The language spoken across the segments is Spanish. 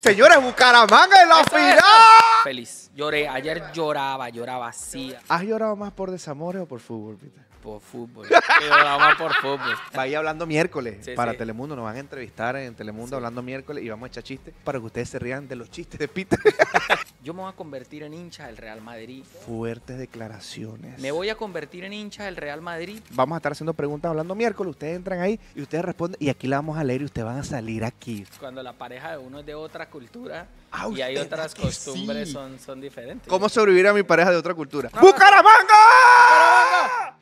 Señores, Bucaramanga en la final. Feliz. Lloré. Ayer lloraba, lloraba así. ¿Has llorado más por desamores o por fútbol, Peter? fútbol. vamos por fútbol. Va a hablando miércoles para Telemundo. Nos van a entrevistar en Telemundo hablando miércoles y vamos a echar chistes para que ustedes se rían de los chistes de Peter. Yo me voy a convertir en hincha del Real Madrid. Fuertes declaraciones. Me voy a convertir en hincha del Real Madrid. Vamos a estar haciendo preguntas hablando miércoles. Ustedes entran ahí y ustedes responden. Y aquí la vamos a leer y ustedes van a salir aquí. Cuando la pareja de uno es de otra cultura ah, y hay otras costumbres, son, son diferentes. ¿Cómo sobrevivir a mi pareja de otra cultura? ¡Bucaramanga! ¡Bucaramanga!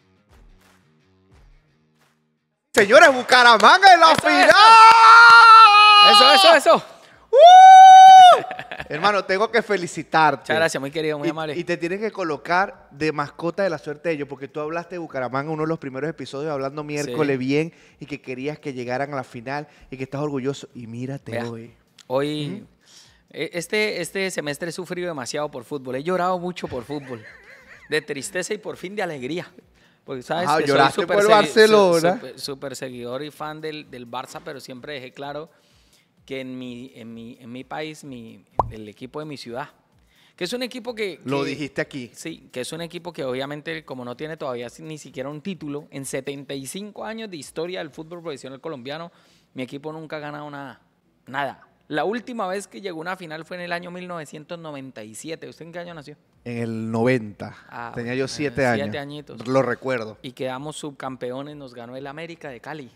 Señores, Bucaramanga en la final. Eso, eso, eso. ¡Uh! Hermano, tengo que felicitarte. Muchas gracias, muy querido, muy amable. Y te tienes que colocar de mascota de la suerte de ellos, porque tú hablaste de Bucaramanga en uno de los primeros episodios, hablando miércoles bien, y que querías que llegaran a la final, y que estás orgulloso. Y mírate hoy. Hoy, e, este, este semestre he sufrido demasiado por fútbol. He llorado mucho por fútbol. De tristeza y por fin de alegría. Porque sabes que soy super seguidor y fan del, del, Barça, pero siempre dejé claro que en mi, en mi, en mi país, mi, el equipo de mi ciudad, que es un equipo que, Lo dijiste aquí. Sí, que es un equipo que obviamente, como no tiene todavía ni siquiera un título, en 75 años de historia del fútbol profesional colombiano, mi equipo nunca ha ganado nada. Nada. La última vez que llegó a una final fue en el año 1997. ¿Usted en qué año nació? En el 90. Ah, Tenía yo siete años. Siete añitos. Lo recuerdo. Y quedamos subcampeones, nos ganó el América de Cali.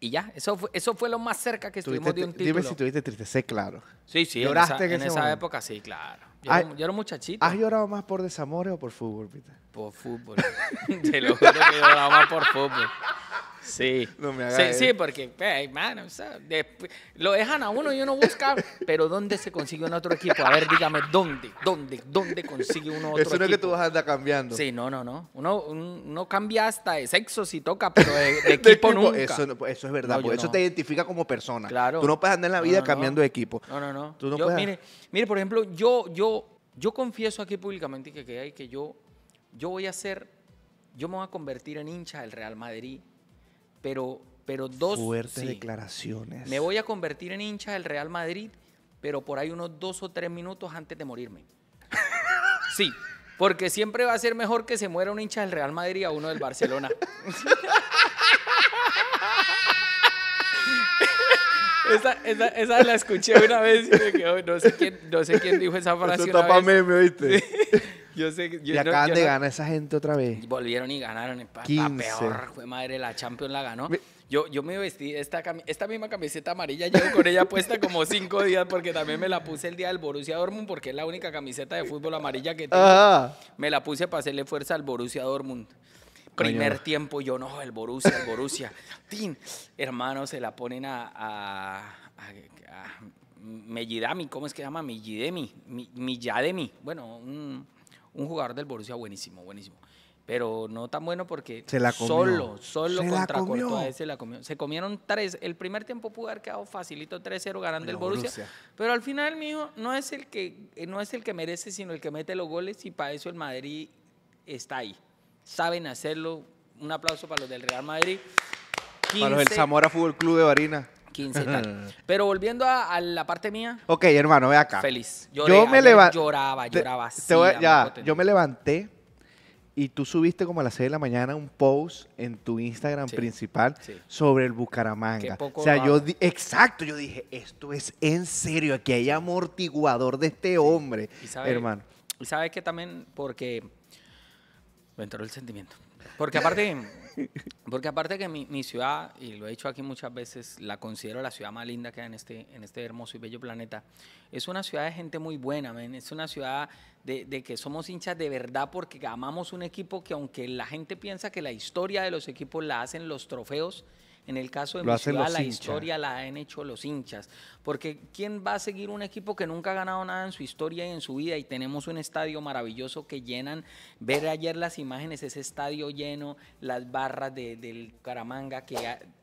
Y ya, eso fue, eso fue lo más cerca que estuvimos de un título. Dime si tuviste tristeza, claro. Sí, sí. ¿Lloraste en esa, en esa época? Sí, claro. Yo, era un muchachito. ¿Has llorado más por desamores o por fútbol, Peter? Por fútbol. Te lo juro que he más por fútbol. Sí. No sí, sí, porque, lo dejan a uno y uno busca, pero ¿dónde se consigue un otro equipo? A ver, dígame, ¿dónde? ¿Dónde? ¿Dónde consigue uno otro equipo? Eso es que tú vas a andar cambiando. Sí, no, no, no. Uno, uno cambia hasta de sexo si toca, pero de, equipo, nunca. Eso, pues, es verdad, eso te identifica como persona. Claro. Tú no puedes andar en la vida cambiando de equipo. No, no, no. mire, mire, por ejemplo, yo, yo, yo confieso aquí públicamente que, que, hay, que yo, yo voy a ser, yo me voy a convertir en hincha del Real Madrid pero, dos... Fuertes declaraciones. Me voy a convertir en hincha del Real Madrid, pero por ahí unos dos o tres minutos antes de morirme. sí, porque siempre va a ser mejor que se muera un hincha del Real Madrid a uno del Barcelona. Esa, la escuché una vez y me quedó, no sé quién, dijo esa frase. Eso tapame, meme, ¿oíste? Yo sé y acaban de ganar esa gente otra vez. Volvieron y ganaron. Pa, 15. peor, fue madre, la Champions la ganó. Yo, yo me vestí esta, esta misma camiseta amarilla, llevo con ella puesta como cinco días porque también me la puse el día del Borussia Dortmund porque es la única camiseta de fútbol amarilla que tengo. Me la puse para hacerle fuerza al Borussia Dortmund. Primer tiempo, yo no, el Borussia, el Borussia. ¡Tin! Hermano, se la ponen a, a, a, a ¿cómo es que se llama? Mejidemi. Mijademi. Bueno, un un jugador del Borussia buenísimo, buenísimo. Pero no tan bueno porque solo, solo contra se la Se comieron tres. El primer tiempo pudo haber quedado facilito 3-0 ganando el Borussia, Pero al final, mijo, no es el que, eh, no es el que merece, sino el que mete los goles y para eso el Madrid está ahí. Saben hacerlo. Un aplauso para los del Real Madrid. para los del Zamora Fútbol Club de Barina. 15 y tal. Pero volviendo a, la parte mía. Ok, hermano, ve acá. Feliz. yo me levanté. Lloraba, lloraba. yo me levanté y tú subiste como a las 6 de la mañana un post en tu Instagram principal sobre el Bucaramanga. o sea, yo exacto, yo dije, esto es en serio, aquí hay amortiguador de este hombre, hermano. Y sabes que también porque me entró el sentimiento. Porque aparte Porque aparte que mi, ciudad, y lo he dicho aquí muchas veces, la considero la ciudad más linda que hay en este, en este hermoso y bello planeta, es una ciudad de gente muy buena, es una ciudad de, de, que somos hinchas de verdad porque amamos un equipo que aunque la gente piensa que la historia de los equipos la hacen los trofeos, en el caso de mi la historia la han hecho los hinchas. Porque ¿quién va a seguir un equipo que nunca ha ganado nada en su historia y en su vida? Y tenemos un estadio maravilloso que llenan. Ver ayer las imágenes, ese estadio lleno, las barras del Caramanga que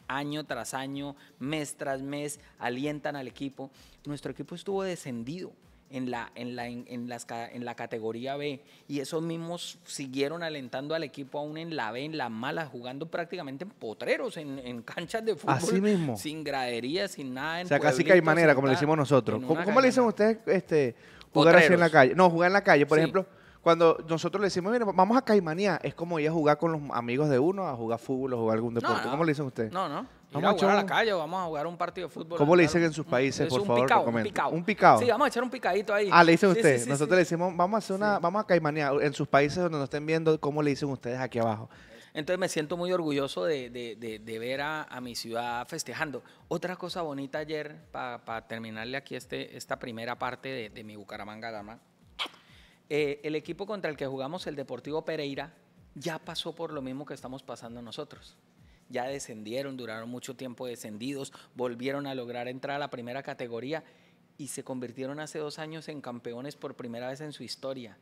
año tras año, mes tras mes, alientan al equipo. Nuestro equipo estuvo descendido en la, en la, en, en la categoría B. Y esos mismos siguieron alentando al equipo aún en la B, en la mala, jugando prácticamente en potreros, en, canchas de fútbol. Así mismo. Sin gradería, sin nada. o sea, casi que hay manera, como le decimos nosotros. ¿Cómo, le dicen ustedes este, jugar así en la calle? No, jugar en la calle, por ejemplo cuando nosotros le decimos, mire, vamos a caimanía, es como ir a jugar con los amigos de uno, a jugar fútbol o jugar algún deporte. ¿Cómo le dicen ustedes? No, no. Vamos a, jugar a la calle o vamos a jugar un partido de fútbol. ¿Cómo le dicen en sus países, por un favor? un picado. Un picado. Sí, vamos a echar un picadito ahí. Ah, le dicen ustedes. nosotros le decimos, vamos a hacer una, vamos a En sus países donde nos estén viendo, ¿cómo le dicen ustedes aquí abajo? Entonces me siento muy orgulloso de, ver a, mi ciudad festejando. Otra cosa bonita ayer, para terminarle aquí este, esta primera parte de, mi Bucaramanga Gama, eh, el equipo contra el que jugamos, el Deportivo Pereira, ya pasó por lo mismo que estamos pasando nosotros. Ya descendieron, duraron mucho tiempo descendidos, volvieron a lograr entrar a la primera categoría y se convirtieron hace dos años en campeones por primera vez en su historia.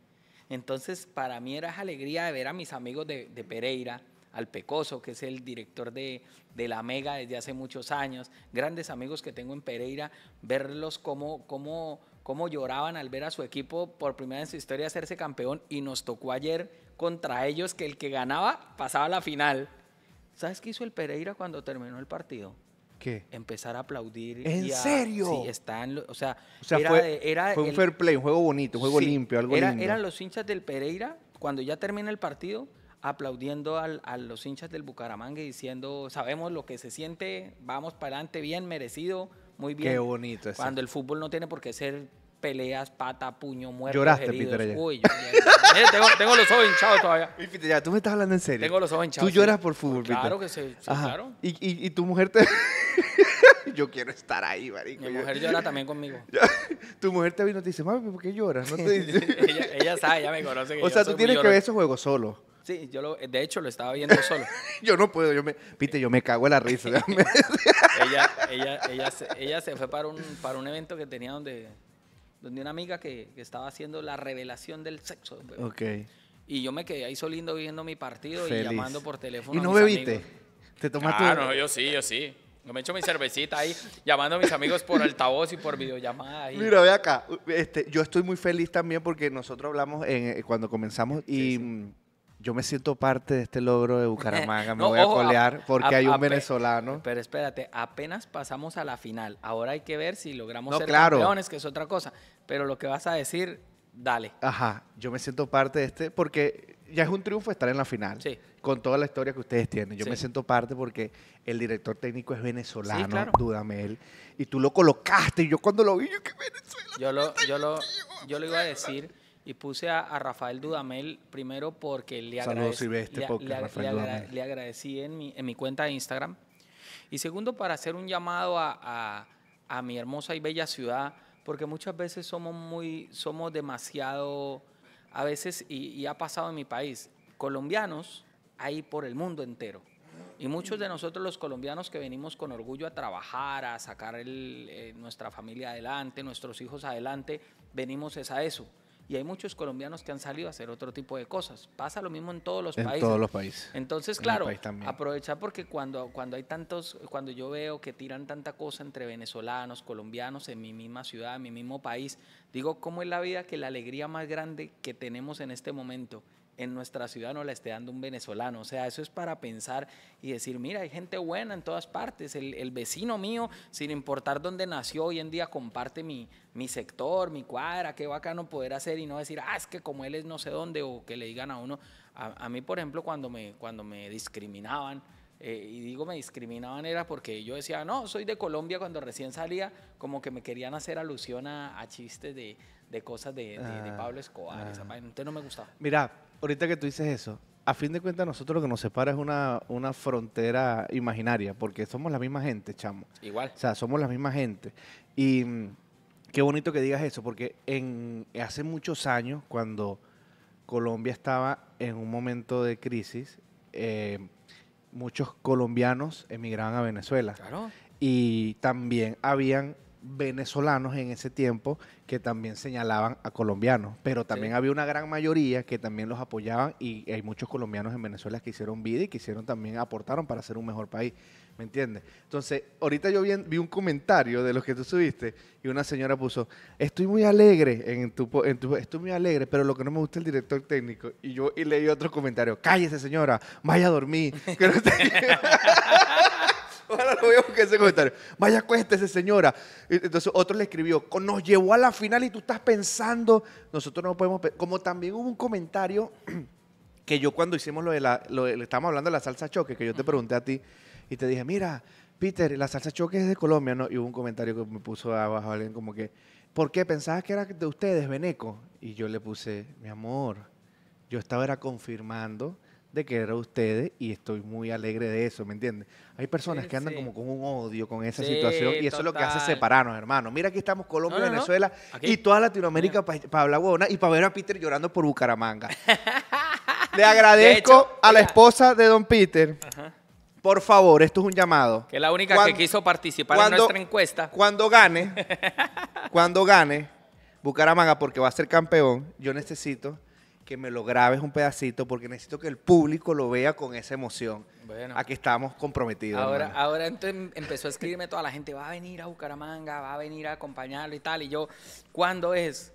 Entonces, para mí era alegría de ver a mis amigos de, Pereira, al Pecoso, que es el director de, la Mega desde hace muchos años, grandes amigos que tengo en Pereira, verlos como… como cómo lloraban al ver a su equipo por primera vez en su historia hacerse campeón y nos tocó ayer contra ellos que el que ganaba pasaba a la final. ¿Sabes qué hizo el Pereira cuando terminó el partido? ¿Qué? Empezar a aplaudir. ¿En serio? Sí, está o sea, fue, un fair play, un juego bonito, un juego limpio, algo Eran los hinchas del Pereira cuando ya termina el partido aplaudiendo a los hinchas del Bucaramanga y diciendo, sabemos lo que se siente, vamos para adelante, bien merecido, muy bien. Qué bonito eso. Cuando el fútbol no tiene por qué ser peleas, pata, puño, muerto, Lloraste, Peter. Uy, yo, tengo, los ojos hinchados todavía. Y Peter, ya, tú me estás hablando en serio. Tengo los ojos hinchados. Tú lloras por fútbol, Peter. Claro que sí, claro. ¿Y, y, y tu mujer te... yo quiero estar ahí, marico. Mi mujer llora también conmigo. tu mujer te vino y te dice, mami, ¿por qué lloras? No te dice. ella, sabe, ella me conoce. o sea, tú tienes que ver esos juegos solo. Sí, yo lo, de hecho lo estaba viendo solo. yo no puedo, yo me, pite yo me cago en la risa ella, ella, ella, se, ella se fue para un, para un evento que tenía donde, donde una amiga que, estaba haciendo la revelación del sexo. Ok. Y yo me quedé ahí solindo viendo mi partido y llamando por teléfono. ¿Y no bebiste? ¿Te tomaste Ah, yo sí, yo sí. Yo me echo mi cervecita ahí, llamando a mis amigos por altavoz y por videollamada. Mira, ve acá. Este, yo estoy muy feliz también porque nosotros hablamos en, eh, cuando comenzamos y yo me siento parte de este logro de Bucaramanga, me voy a colear porque hay un venezolano. Pero espérate, apenas pasamos a la final, ahora hay que ver si logramos ser campeones, que es otra cosa, pero lo que vas a decir, dale. Ajá, yo me siento parte de este porque ya es un triunfo estar en la final. Sí. Con toda la historia que ustedes tienen. Yo me siento parte porque el director técnico es venezolano, Dudamel. Y tú lo colocaste. Y yo cuando lo vi, yo que Venezuela. Yo lo, yo yo lo iba a decir y puse a, Rafael Dudamel primero porque le, agradecí, le, agradecí en mi, cuenta de Instagram. Y segundo, para hacer un llamado a, a, mi hermosa y bella ciudad, porque muchas veces somos muy, somos demasiado, a veces, y, ha pasado en mi país, colombianos ahí por el mundo entero. Y muchos de nosotros los colombianos que venimos con orgullo a trabajar, a sacar eh, nuestra familia adelante, nuestros hijos adelante, venimos es a eso y hay muchos colombianos que han salido a hacer otro tipo de cosas. Pasa lo mismo en todos los países. En todos los países. Entonces, claro, aprovechar porque cuando, cuando hay tantos, cuando yo veo que tiran tanta cosa entre venezolanos, colombianos, en mi misma ciudad, en mi mismo país, digo, ¿cómo es la vida que la alegría más grande que tenemos en este momento en nuestra ciudad no la esté dando un venezolano. O sea, eso es para pensar y decir, mira, hay gente buena en todas partes. El, vecino mío, sin importar dónde nació, hoy en día comparte mi, mi sector, mi cuadra, qué bacano poder hacer y no decir, ah, es que como él es no sé dónde o que le digan a uno. A, mí, por ejemplo, cuando me, cuando me discriminaban, eh, y digo me discriminaban era porque yo decía, no, soy de Colombia cuando recién salía, como que me querían hacer alusión a, chistes de, cosas de, ah, Pablo Escobar, esa ah. no me gustaba. Mira, ahorita que tú dices eso, a fin de cuentas nosotros lo que nos separa es una, una frontera imaginaria, porque somos la misma gente, chamo. Igual. O sea, somos la misma gente. Y mm, qué bonito que digas eso, porque en, hace muchos años, cuando Colombia estaba en un momento de crisis, eh, muchos colombianos emigraban a Venezuela. Claro. Y también habían venezolanos en ese tiempo que también señalaban a colombianos, pero también había una gran mayoría que también los apoyaban y hay muchos colombianos en Venezuela que hicieron vida y que hicieron también aportaron para ser un mejor país, ¿me entiendes? Entonces, ahorita yo vi, un comentario de los que tú subiste y una señora puso, "Estoy muy alegre en tu, estoy muy alegre, pero lo que no me gusta es el director técnico." Y yo y leí otro comentario, "Cállese, señora, vaya a dormir." Ahora lo veo ese comentario. Vaya, esa señora. Entonces otro le escribió, nos llevó a la final y tú estás pensando, nosotros no podemos... Como también hubo un comentario que yo cuando hicimos lo de la... Lo estábamos hablando de la salsa choque, que yo te pregunté a ti y te dije, mira, Peter, la salsa choque es de Colombia, ¿no? Y hubo un comentario que me puso abajo alguien como que, ¿por qué? ¿Pensabas que era de ustedes, Beneco? Y yo le puse, mi amor, yo estaba era confirmando de que era ustedes y estoy muy alegre de eso, ¿me entiendes? Hay personas que andan como con un odio con esa situación y eso es lo que hace separarnos, hermano. Mira, aquí estamos Colombia, Venezuela y toda Latinoamérica para hablar buena y para ver a Peter llorando por Bucaramanga. Le agradezco a la esposa de Don Peter. Por favor, esto es un llamado. Que es la única que quiso participar en nuestra encuesta. Cuando gane, cuando gane Bucaramanga porque va a ser campeón, yo necesito que me lo grabes un pedacito porque necesito que el público lo vea con esa emoción. Bueno. Aquí estamos comprometidos. Ahora, ahora empezó a escribirme toda la gente, va a venir a Bucaramanga, va a venir a acompañarlo y tal. Y yo, ¿cuándo es?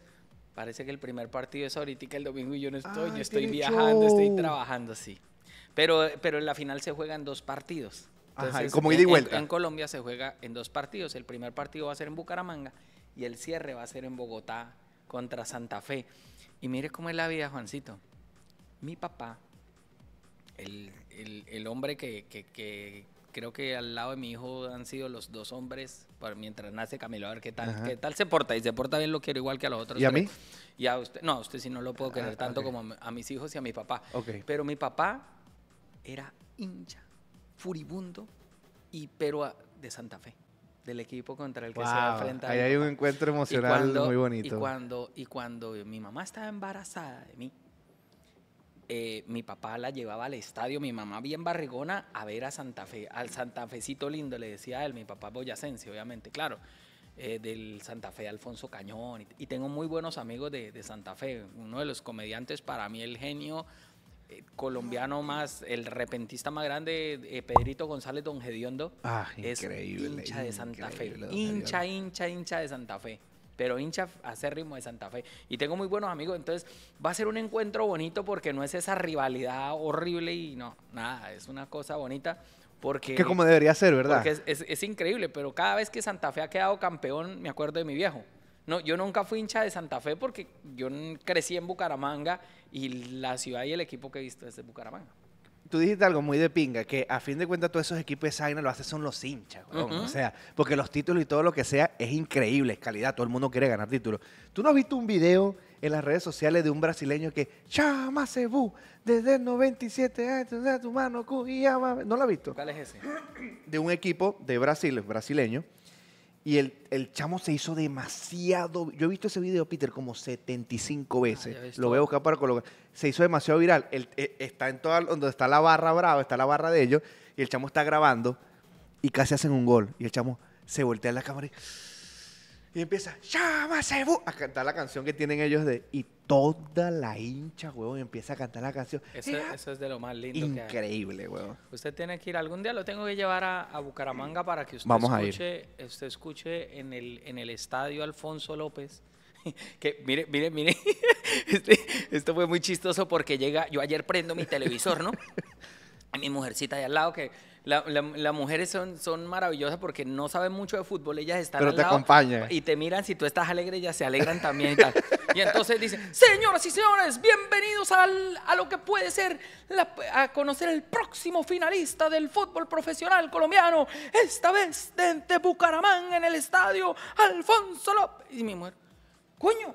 Parece que el primer partido es ahorita el domingo y yo no estoy, yo estoy viajando, estoy trabajando, sí. Pero, pero en la final se juegan dos partidos. Ajá, como ida y vuelta. En, en, Colombia se juega en dos partidos. El primer partido va a ser en Bucaramanga y el cierre va a ser en Bogotá contra Santa Fe. Y mire cómo es la vida, Juancito. Mi papá, el, hombre que, creo que al lado de mi hijo han sido los dos hombres, mientras nace Camilo, a ver qué tal, qué tal se porta. Y se porta bien, lo quiero igual que a los otros. ¿Y a mí? usted, no, usted sí no lo puedo ah, querer tanto como a mis hijos y a mi papá. Pero mi papá era hincha, furibundo, y pero de Santa Fe del equipo contra el que se va a enfrentar. Ahí hay un encuentro emocional muy bonito. Y cuando, y cuando mi mamá estaba embarazada de mí, eh, mi papá la llevaba al estadio, mi mamá bien barrigona, a ver a Santa Fe, al Santa Fecito lindo, le decía a él, mi papá boyacense, obviamente, claro, eh, del Santa Fe Alfonso Cañón, y, tengo muy buenos amigos de, Santa Fe, uno de los comediantes, para mí el genio eh, colombiano más, el repentista más grande, eh, Pedrito González Don Gediondo, ah, es increíble, hincha de Santa Fe. Hincha, hincha, hincha de Santa Fe. Pero hincha ritmo de Santa Fe. Y tengo muy buenos amigos, entonces va a ser un encuentro bonito porque no es esa rivalidad horrible y no, nada, es una cosa bonita. Porque, como debería ser, ¿verdad? es increíble, pero cada vez que Santa Fe ha quedado campeón, me acuerdo de mi viejo. No, yo nunca fui hincha de Santa Fe porque yo crecí en Bucaramanga y la ciudad y el equipo que he visto es de Bucaramanga. Tú dijiste algo muy de pinga, que a fin de cuentas todos esos equipos de Zaina lo hacen son los hinchas, O sea, porque los títulos y todo lo que sea es increíble, es calidad, todo el mundo quiere ganar títulos. ¿Tú no has visto un video en las redes sociales de un brasileño que chama Cebu desde el 97 años, tu mano, ¿no lo has visto? ¿Cuál es ese? De un equipo de Brasil, brasileño, y el, chamo se hizo demasiado. Yo he visto ese video, Peter, como 75 ah, veces. lo voy a buscar para colocar. Se hizo demasiado viral. E, está en toda. Donde está la barra brava, está la barra de ellos. Y el chamo está grabando. Y casi hacen un gol. Y el chamo se voltea a la cámara y y empieza, llama a cantar la canción que tienen ellos de... Y toda la hincha, huevón, empieza a cantar la canción. Eso, es de lo más lindo. Increíble, que hay. huevón. Usted tiene que ir, algún día lo tengo que llevar a, a Bucaramanga para que usted escuche, usted escuche en el, en el estadio Alfonso López que mire, mire, mire, este, esto fue muy chistoso porque llega, yo ayer prendo mi televisor, ¿no? mi mujercita de al lado que las mujeres son, son maravillosas porque no saben mucho de fútbol, ellas están Pero y te miran, si tú estás alegre, ellas se alegran también y entonces dicen, señoras y señores, bienvenidos a lo que puede ser, a conocer el próximo finalista del fútbol profesional colombiano, esta vez de, de Bucaramanga en el estadio Alfonso López. Y mi mujer, coño,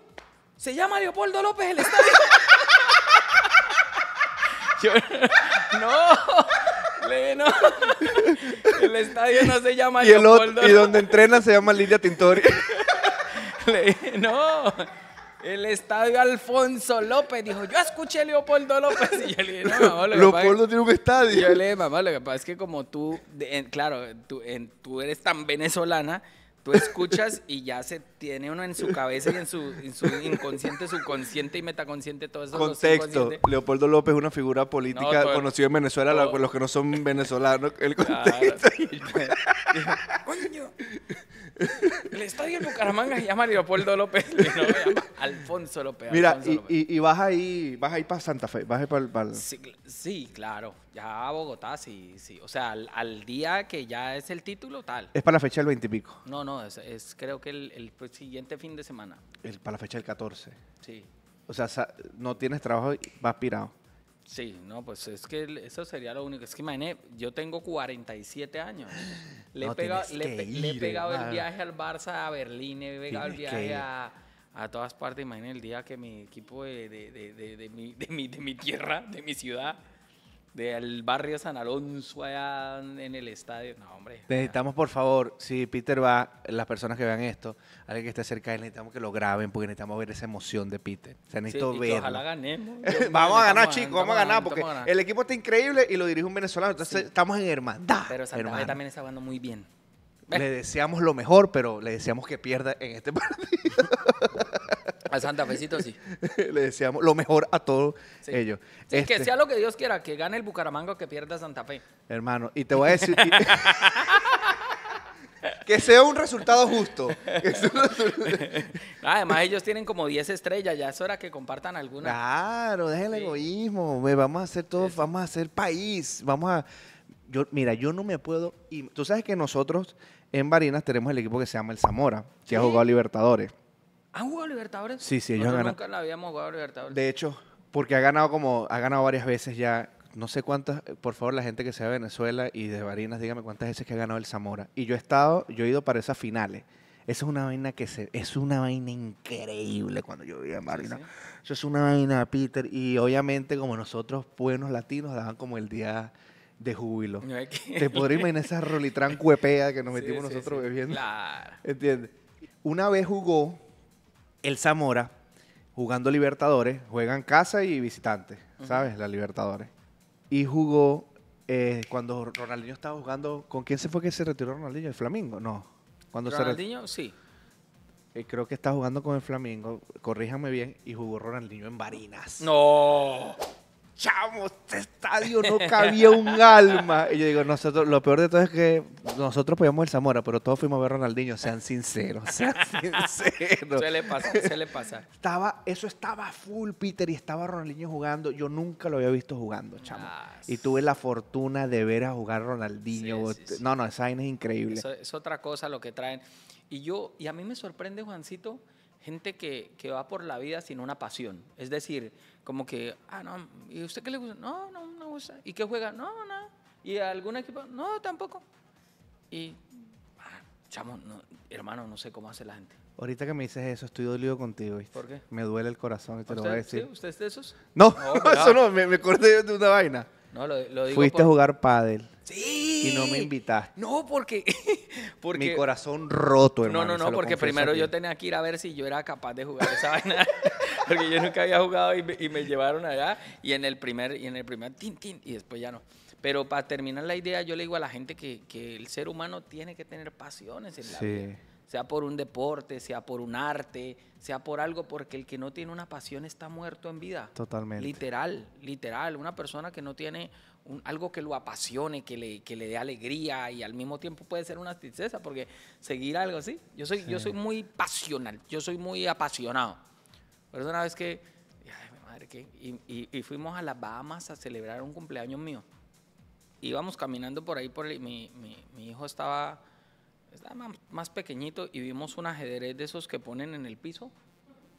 se llama Leopoldo López el estadio. Yo, no, El estadio no se llama Leopoldo. y donde entrena se llama Lidia Tintori. Le, no. El estadio Alfonso López dijo, yo escuché Leopoldo López. Y yo le dije, no, mamá, lo Leopoldo tiene un estadio. yo le dije, mamá, lo que pasa es que como tú, claro, tú, tú eres tan venezolana, tú escuchas y ya se tiene uno en su cabeza y en su, su inconsciente, subconsciente y metaconsciente, todo eso. Contexto, Leopoldo López es una figura política conocida en Venezuela, los que no son venezolanos, el contexto. Coño, el estadio en Bucaramanga se llama Leopoldo López, Alfonso López. Mira, y, Y, vas ahí, vas ahí para Santa Fe, vas ahí para... para... Sí, claro, ya a Bogotá, sí, sí. O sea, al, día que ya es el título, tal. Es para la fecha del 20 pico. No, no, es, creo que el pues, siguiente fin de semana. El, para la fecha del 14. Sí. O sea, no tienes trabajo y vas pirado. Sí, no, pues es que eso sería lo único. Es que imagínate, yo tengo 47 años. Le, he, pegado, he pegado, el viaje al Barça, a Berlín, he pegado el viaje a, a, todas partes. Imagínate el día que mi equipo de, de, de, de mi, mi tierra, de mi ciudad, del barrio San Alonso allá en el estadio. No, hombre. Necesitamos, por favor, si Peter va, las personas que vean esto, alguien que esté cerca necesitamos que lo graben porque necesitamos ver esa emoción de Peter. O sea, necesito Ojalá ganemos. vamos a ganar, chicos, vamos a ganar porque el equipo está increíble y lo dirige un venezolano. Entonces, estamos en hermandad. Pero Santa también está jugando muy bien. Le deseamos lo mejor, pero le deseamos que pierda en este partido. A Santa Fecito sí. Le deseamos lo mejor a todos ellos. Es Que este sea lo que Dios quiera, que gane el Bucaramanga o que pierda Santa Fe. Hermano, y te voy a decir... que sea un resultado justo. Ah, además, ellos tienen como 10 estrellas, ya es hora que compartan alguna. Claro, dejen el egoísmo, Me vamos a hacer todos vamos a hacer país, vamos a yo, mira, yo no me puedo. Tú sabes que nosotros en Barinas tenemos el equipo que se llama el Zamora, que ha jugado Libertadores. ¿Han jugado Libertadores? Sí, sí, ellos han ganado. Nunca la habíamos jugado a Libertadores. De hecho, porque ha ganado como, ha ganado varias veces ya. No sé cuántas, eh, por favor, la gente que sea de Venezuela y de Barinas, dígame cuántas veces que ha ganado el Zamora. Y yo he estado, yo he ido para esas finales. Esa es una vaina que se, es una vaina increíble cuando yo vivía en Barinas. Eso es una vaina, Peter. Y obviamente, como nosotros, buenos latinos, daban como el día de júbilo. Te podrías imaginar esa rolitrán cuepea que nos metimos nosotros bebiendo. Claro. ¿Entiendes? Una vez jugó el Zamora, jugando Libertadores, juegan casa y visitantes, ¿sabes? La Libertadores. Y jugó eh, cuando Ronaldinho estaba jugando. ¿Con quién se fue que se retiró Ronaldinho? ¿El Flamingo? No. Cuando Ronaldinho, sí. Eh, creo que está jugando con el Flamingo, corríjame bien, y jugó Ronaldinho en Barinas. ¡No! chamo, este estadio no cabía un alma. Y yo digo, nosotros, lo peor de todo es que nosotros podíamos el Zamora, pero todos fuimos a ver Ronaldinho, sean sinceros, sean sinceros. se le pasa, se le pasa. Estaba, eso estaba full, Peter, y estaba Ronaldinho jugando. Yo nunca lo había visto jugando, chamo. Ah, y tuve la fortuna de ver a jugar Ronaldinho. No, no, esa es increíble. es otra cosa lo que traen. Y yo, y a mí me sorprende, Juancito, gente que, va por la vida sin una pasión. Es decir, como que, ah, no, ¿y usted qué le gusta? No, no, no gusta. ¿Y qué juega? No, no. ¿Y algún equipo? No, tampoco. Y, ah, chamo, hermano, no sé cómo hace la gente. Ahorita que me dices eso, estoy dolido contigo, ¿viste? ¿Por qué? Me duele el corazón y te lo voy a decir. ¿Usted es de esos? No, eso no, me, me de una vaina. No, lo, digo Fuiste a jugar pádel. Sí, y no me invitaste. No, porque, porque... Mi corazón roto, hermano. No, no, no, porque primero yo tenía que ir a ver si yo era capaz de jugar esa vaina. porque yo nunca había jugado y me, llevaron allá. Y en el primer, y en el primer, tin, tin, y después ya no. Pero para terminar la idea, yo le digo a la gente que, el ser humano tiene que tener pasiones en la vida. Sea por un deporte, sea por un arte, sea por algo, porque el que no tiene una pasión está muerto en vida. Totalmente. Literal, literal. Una persona que no tiene algo que lo apasione, que le, que le dé alegría y al mismo tiempo puede ser una tristeza, porque seguir algo así. Yo soy, yo soy muy pasional, yo soy muy apasionado. Pero una vez que, Y, fuimos a las Bahamas a celebrar un cumpleaños mío. Íbamos caminando por ahí, por mi, hijo estaba, más pequeñito y vimos un ajedrez de esos que ponen en el piso.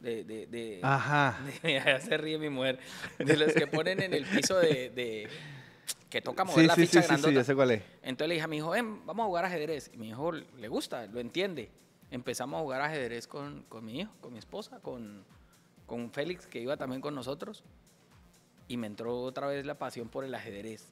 De, de, Ajá. se ríe mi mujer. De los que ponen en el piso de, que toca mover la Entonces le dije a mi hijo, em, vamos a jugar ajedrez. Y mi hijo le gusta, lo entiende. Empezamos a jugar ajedrez con, mi hijo, con mi esposa, con, con Félix, que iba también con nosotros. Y me entró otra vez la pasión por el ajedrez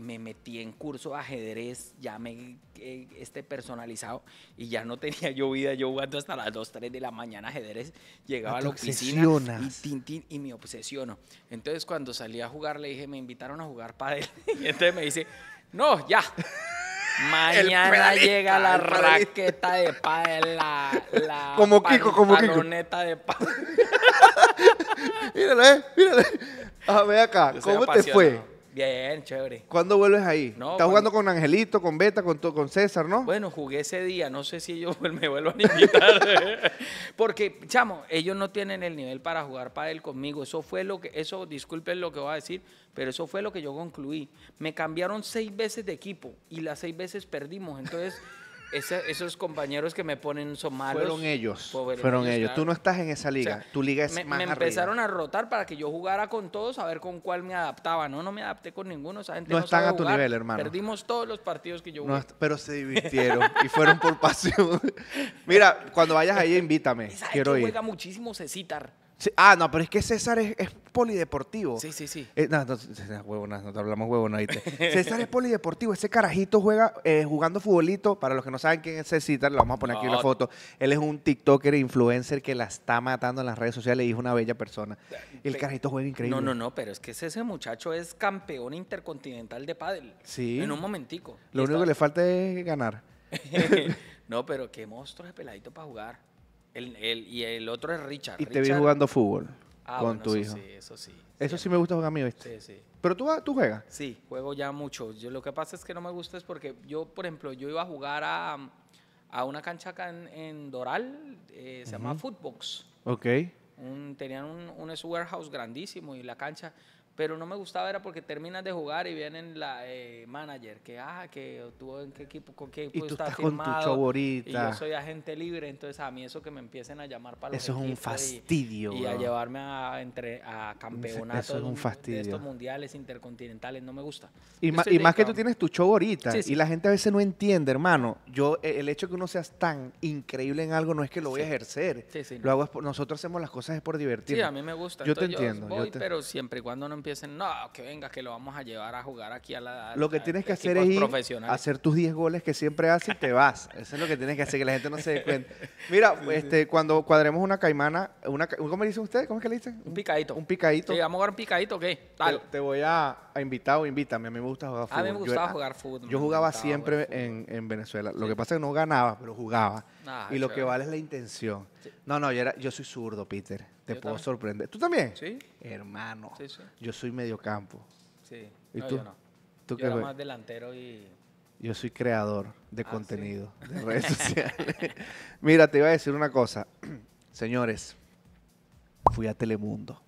me metí en curso de ajedrez, ya me eh, esté personalizado y ya no tenía yo vida, yo jugando hasta las 2, 3 de la mañana ajedrez, llegaba ah, a la oficina y, tin, tin, y me obsesionó. Entonces cuando salí a jugar le dije, me invitaron a jugar pádel y entonces me dice, no, ya. Mañana llega la raqueta de pádel, la, como Kiko, como Kiko. de pádel. míralo, eh, míralo. A ver acá, ¿cómo te fue? Bien, chévere. ¿Cuándo vuelves ahí? Estás jugando con Angelito, con Beta, con, con César, ¿no? Bueno, jugué ese día. No sé si ellos me vuelvan a invitar. Porque, chamo, ellos no tienen el nivel para jugar para él conmigo. Eso fue lo que, eso, disculpen lo que voy a decir, pero eso fue lo que yo concluí. Me cambiaron seis veces de equipo y las seis veces perdimos. Entonces esos compañeros que me ponen son malos. Fueron ellos. fueron ellos. Tú no estás en esa liga. tu liga es me, Me empezaron a rotar para que yo jugara con todos, a ver con cuál me adaptaba. No, no me adapté con ninguno. Esa gente no, no están a tu nivel, hermano. Perdimos todos los partidos que yo jugué. pero se divirtieron y fueron por pasión. Mira, cuando vayas ahí, invítame. Quiero ir. juega muchísimo Cecitar ah, no, pero es que César es, polideportivo. Sí, sí, sí. Eh, no, no, huevonas, no te hablamos César es polideportivo. Ese carajito juega eh, jugando futbolito. Para los que no saben quién es César, le vamos a poner aquí la foto. Él es un TikToker e influencer que la está matando en las redes sociales y es una bella persona. Y eh, el carajito juega increíble. No, no, no, pero es que ese muchacho es campeón intercontinental de pádel. Sí. En un momentico. Lo único que le falta es ganar. no, pero qué monstruo es peladito para jugar y el otro es Richard. Y te vi jugando fútbol ah, con tu hijo. Sí, eso sí. Eso sí, me gusta jugar a mí, ¿viste? Sí, sí. Pero tú, ah, tú juegas. Sí, juego ya mucho. Yo, lo que pasa es que no me gusta es porque yo, por ejemplo, yo iba a jugar a, una cancha acá en, Doral, eh, se llama Footbox. Ok. tenían un, un warehouse grandísimo y la cancha pero no me gustaba era porque terminas de jugar y vienen la eh, manager que ah que tú en qué equipo con qué equipo y tú estás, con tu favorita y yo soy agente libre entonces a mí eso que me empiecen a llamar para los eso es un fastidio y, a llevarme a entre a campeonatos eso un fastidio. de estos mundiales intercontinentales no me gusta y, y más que tú tienes tu show ahorita y la gente a veces no entiende hermano yo e-, el hecho de que uno seas tan increíble en algo no es que lo voy a ejercer lo hago nosotros hacemos las cosas es por divertir sí a mí me gusta yo te entiendo pero siempre y cuando dicen, no, que venga, que lo vamos a llevar a jugar aquí a la... Lo que tienes que hacer es ir, hacer tus 10 goles que siempre haces y te vas. Eso es lo que tienes que hacer, que la gente no se dé cuenta. Mira, pues, este, cuando cuadremos una caimana, una, ¿cómo le dicen usted? ¿Cómo es que le dicen? Un picadito. Un picadito. Sí, vamos a jugar un picadito, ¿qué? Te, voy a, invitar o invítame. A mí me gusta jugar fútbol. A mí me gustaba jugar fútbol. Yo jugaba siempre en, Venezuela. Lo que pasa es que no ganaba, pero jugaba y lo que vale es la intención. No, no, yo, era, yo soy zurdo, Peter. Te puedo sorprender. ¿Tú también? Sí. Hermano. Sí, sí. Yo soy mediocampo. Sí. ¿Y tú? Yo no. qué más delantero y... Yo soy creador de ah, contenido de redes sociales. Mira, te iba a decir una cosa. Señores, fui a Telemundo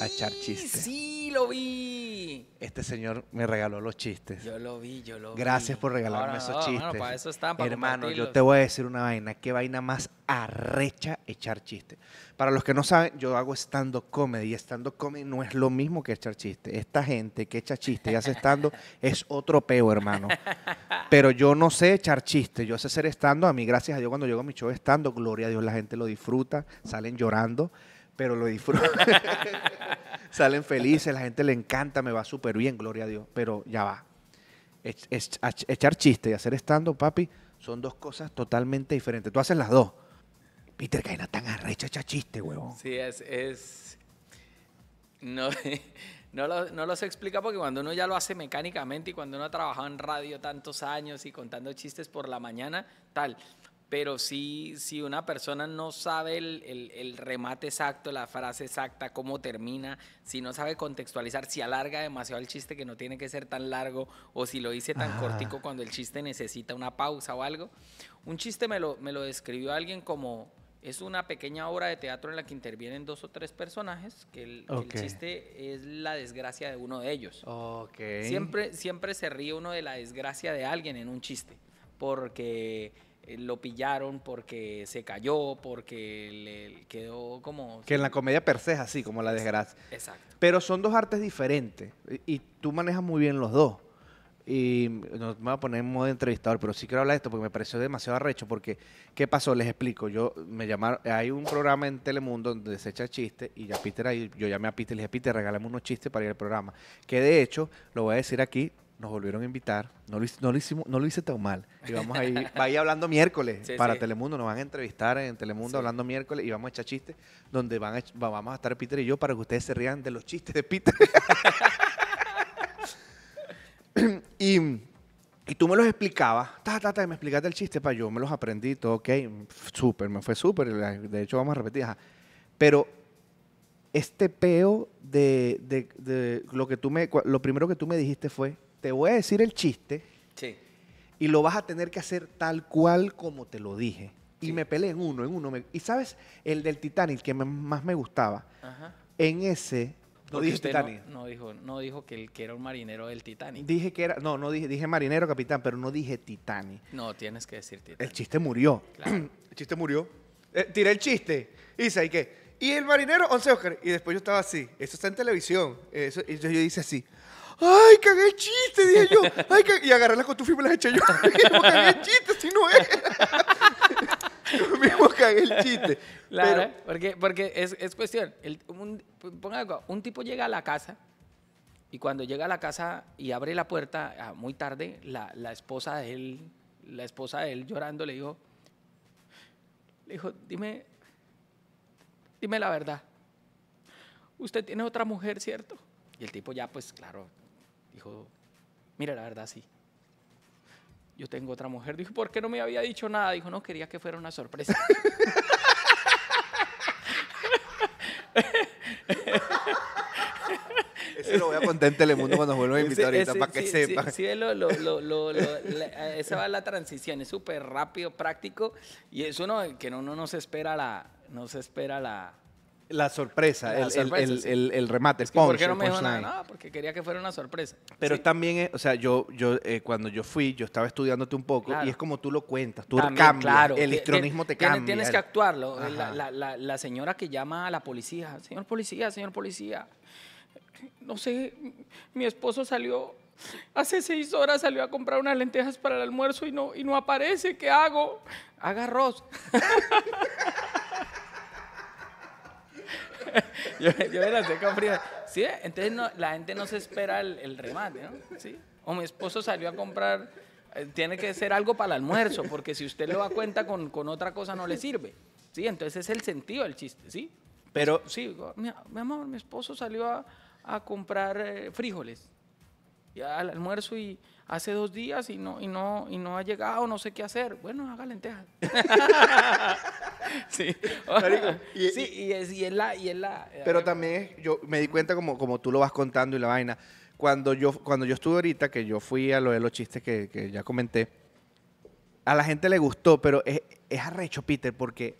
a echar chistes. Sí, lo vi. Este señor me regaló los chistes. Yo lo vi, yo lo vi. Gracias por regalarme esos chistes. para eso están, Hermano, yo te voy a decir una vaina. ¿Qué vaina más arrecha echar chistes? Para los que no saben, yo hago stand-up comedy. Y stand-up comedy no es lo mismo que echar chistes. Esta gente que echa chistes y hace stand es otro peo, hermano. Pero yo no sé echar chistes. Yo sé ser stand A mí, gracias a Dios, cuando llego a mi show estando. gloria a Dios, la gente lo disfruta. Salen llorando pero lo disfruto, Salen felices, la gente le encanta, me va súper bien, gloria a Dios, pero ya va. echar chiste y hacer estando, papi, son dos cosas totalmente diferentes. Tú haces las dos. Peter Caina tan arrecha echa chiste, huevón. Sí, es... es... No, no, lo, no lo porque cuando uno ya lo hace mecánicamente y cuando uno ha trabajado en radio tantos años y contando chistes por la mañana, tal pero sí, si una persona no sabe el, el, remate exacto, la frase exacta, cómo termina, si no sabe contextualizar, si alarga demasiado el chiste que no tiene que ser tan largo, o si lo dice tan ah. cortico cuando el chiste necesita una pausa o algo. Un chiste me lo, me lo describió alguien como, es una pequeña obra de teatro en la que intervienen dos o tres personajes, que el, chiste es la desgracia de uno de ellos. Siempre, siempre se ríe uno de la desgracia de alguien en un chiste, porque eh, lo pillaron porque se cayó, porque le quedó como... Que en la comedia per se es así, como la desgracia. Exacto. Pero son dos artes diferentes y tú manejas muy bien los dos. Y no me voy a poner en modo entrevistador, pero sí quiero hablar de esto porque me pareció demasiado arrecho. Porque, ¿qué pasó? Les explico. Yo me llamaron, hay un programa en Telemundo donde se echa chiste y ya ahí, yo llamé a Peter y le dije, Peter, regálame unos chistes para ir al programa. Que de hecho, lo voy a decir aquí, nos volvieron a invitar. No lo, no lo, hicimos, no lo hice tan mal. Y vamos a va a ir hablando miércoles para Telemundo. Nos van a entrevistar en Telemundo hablando miércoles y vamos a echar chistes donde van vamos a estar Peter y yo para que ustedes se rían de los chistes de Peter. y, tú me los explicabas. Ta, ta, me explicaste el chiste para yo. Me los aprendí todo, ok. Súper, me fue súper. De hecho, vamos a repetir. Pero este peo de, de, lo que tú me... Lo primero que tú me dijiste fue te voy a decir el chiste sí. y lo vas a tener que hacer tal cual como te lo dije. Y me peleé en uno, en uno. y sabes, el del Titanic que más me gustaba, Ajá. en ese... No dijo Titanic. No, dijo, no dijo que, que, era un marinero del Titanic. Dije que era, no, no dije, dije marinero, capitán, pero no dije Titanic. No, tienes que decir Titanic. El chiste murió. Claro. el chiste murió. Eh, tiré el chiste. Hice, ¿y qué? Y el marinero, 11 Oscar. Y después yo estaba así. Eso está en televisión. y yo, yo hice así. ¡ay, cagué el chiste! Dije yo. Ay, Y agarré las cotufas y me las eché yo. mismo cagué el chiste, si no es. mismo cagué el chiste. Claro, porque, porque es, es cuestión. El, un, tipo llega a la casa y cuando llega a la casa y abre la puerta ah, muy tarde, la, la esposa de él, la esposa de él llorando le dijo, le dijo, dime, dime la verdad. Usted tiene otra mujer, ¿cierto? Y el tipo ya, pues claro, Dijo, mira, la verdad sí. Yo tengo otra mujer. Dijo, ¿por qué no me había dicho nada? Dijo, no, quería que fuera una sorpresa. Eso lo voy a contar en Telemundo cuando vuelva a invitar ahorita para que sepa. esa va la transición, es súper rápido, práctico y es uno que no, no, espera la, no se espera la, la sorpresa, el, remate, el punch, no porque quería que fuera una sorpresa. Pero también, eh, o sea, yo, yo eh, cuando yo fui, yo estaba estudiándote un poco y es como tú lo cuentas, tú cambias, el histrionismo te cambia. Tienes que actuarlo. La, señora que llama a la policía, señor policía, señor policía, no sé, mi esposo salió, hace seis horas salió a comprar unas lentejas para el almuerzo y no, y no aparece, ¿qué hago? Haga arroz. yo, yo, ¿Sí? Entonces la gente no se espera el, remate, ¿no? ¿Sí? O mi esposo salió a comprar, eh, tiene que ser algo para el almuerzo, porque si usted lo da cuenta con, otra cosa no le sirve. ¿Sí? Entonces es el sentido del chiste, ¿sí? Pero, sí, mi, mi esposo salió a, comprar eh, frijoles y al almuerzo y hace dos días y no, y no, y no ha llegado, no sé qué hacer. Bueno, haga lentejas. sí. sí, y es, y es la, y es la. Eh, pero también yo me di cuenta como, como tú lo vas contando y la vaina. Cuando yo, cuando yo estuve ahorita, que yo fui a lo de los chistes que, ya comenté, a la gente le gustó, pero es, es arrecho, Peter, porque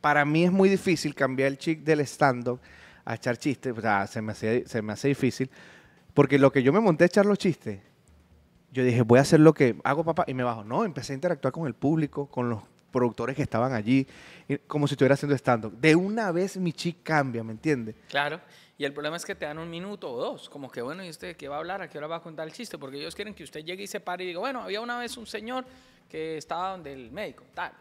para mí es muy difícil cambiar el chic del stand-up a echar chistes. O sea, se me, se me hace difícil. Porque lo que yo me monté a echar los chistes yo dije, voy a hacer lo que hago, papá, y me bajo. No, empecé a interactuar con el público, con los productores que estaban allí, como si estuviera haciendo stand-up. De una vez mi chi cambia, ¿me entiendes? Claro. Y el problema es que te dan un minuto o dos, como que bueno, ¿y usted qué va a hablar? ¿A qué hora va a contar el chiste? Porque ellos quieren que usted llegue y se pare y diga, bueno, había una vez un señor que estaba donde el médico, tal.